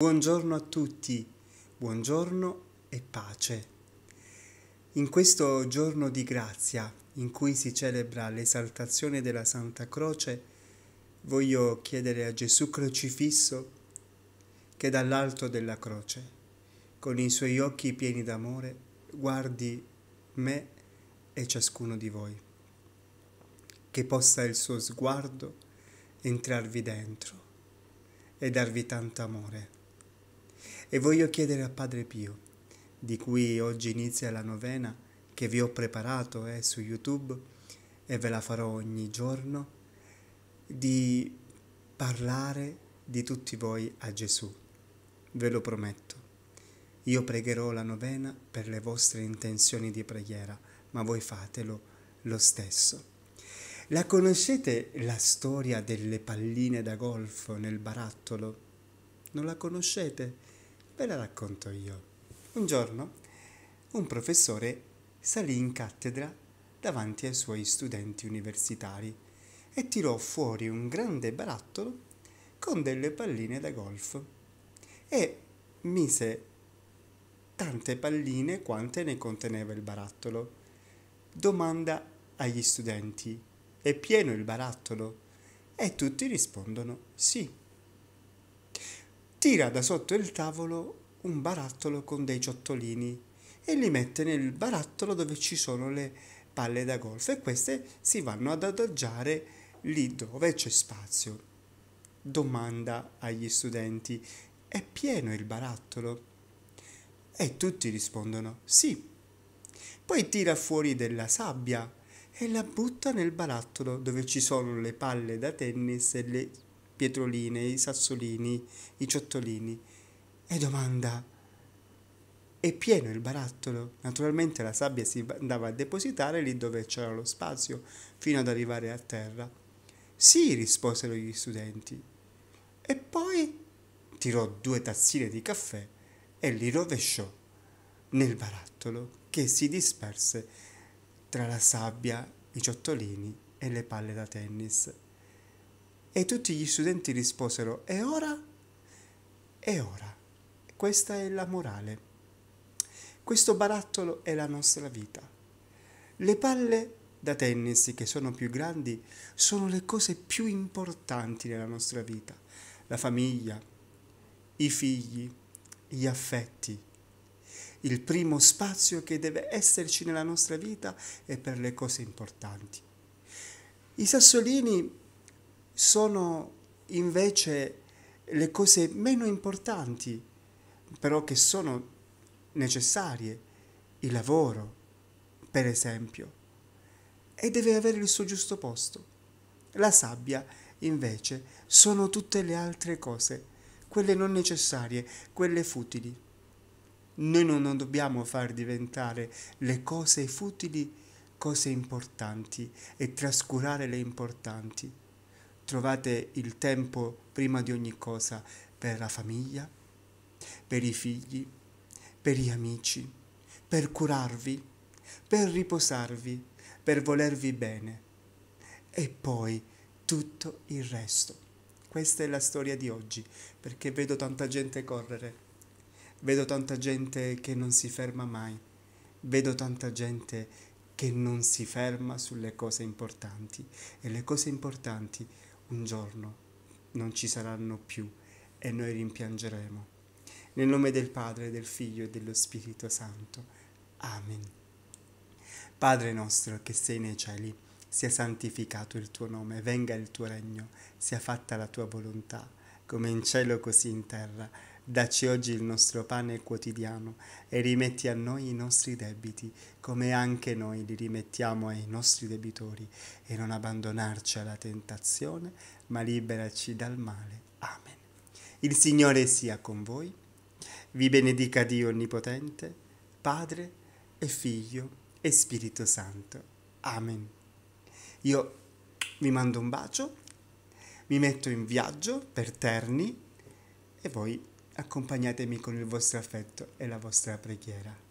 Buongiorno a tutti, buongiorno e pace. In questo giorno di grazia, in cui si celebra l'esaltazione della Santa Croce, voglio chiedere a Gesù crocifisso che dall'alto della croce, con i suoi occhi pieni d'amore, guardi me e ciascuno di voi, che possa il suo sguardo entrarvi dentro e darvi tanto amore. E voglio chiedere a Padre Pio, di cui oggi inizia la novena che vi ho preparato eh, su YouTube e ve la farò ogni giorno, di parlare di tutti voi a Gesù. Ve lo prometto. Io pregherò la novena per le vostre intenzioni di preghiera, ma voi fatelo lo stesso. La conoscete la storia delle palline da golf nel barattolo? Non la conoscete? Ve la racconto io. Un giorno un professore salì in cattedra davanti ai suoi studenti universitari e tirò fuori un grande barattolo con delle palline da golf e mise tante palline quante ne conteneva il barattolo. Domanda agli studenti: è pieno il barattolo? E tutti rispondono sì tira da sotto il tavolo un barattolo con dei ciottolini e li mette nel barattolo dove ci sono le palle da golf e queste si vanno ad adagiare lì dove c'è spazio. Domanda agli studenti, è pieno il barattolo? E tutti rispondono sì. Poi tira fuori della sabbia e la butta nel barattolo dove ci sono le palle da tennis e le Pietroline, i Sassolini, i Ciottolini e domanda è pieno il barattolo. Naturalmente la sabbia si andava a depositare lì dove c'era lo spazio fino ad arrivare a terra. Sì, risposero gli studenti. E poi tirò due tazzine di caffè e li rovesciò nel barattolo che si disperse tra la sabbia, i ciottolini e le palle da tennis. E tutti gli studenti risposero, e ora? E ora. Questa è la morale. Questo barattolo è la nostra vita. Le palle da tennis che sono più grandi sono le cose più importanti nella nostra vita. La famiglia, i figli, gli affetti. Il primo spazio che deve esserci nella nostra vita è per le cose importanti. I sassolini sono invece le cose meno importanti, però che sono necessarie, il lavoro, per esempio, e deve avere il suo giusto posto. La sabbia, invece, sono tutte le altre cose, quelle non necessarie, quelle futili. Noi non dobbiamo far diventare le cose futili cose importanti e trascurare le importanti trovate il tempo prima di ogni cosa per la famiglia, per i figli, per gli amici, per curarvi, per riposarvi, per volervi bene e poi tutto il resto. Questa è la storia di oggi, perché vedo tanta gente correre, vedo tanta gente che non si ferma mai, vedo tanta gente che non si ferma sulle cose importanti e le cose importanti un giorno non ci saranno più e noi rimpiangeremo. Nel nome del Padre, del Figlio e dello Spirito Santo. Amen. Padre nostro che sei nei cieli, sia santificato il tuo nome, venga il tuo regno, sia fatta la tua volontà, come in cielo così in terra. Dacci oggi il nostro pane quotidiano e rimetti a noi i nostri debiti, come anche noi li rimettiamo ai nostri debitori, e non abbandonarci alla tentazione, ma liberaci dal male. Amen. Il Signore sia con voi, vi benedica Dio Onnipotente, Padre e Figlio e Spirito Santo. Amen. Io vi mando un bacio, mi metto in viaggio per Terni e voi accompagnatemi con il vostro affetto e la vostra preghiera.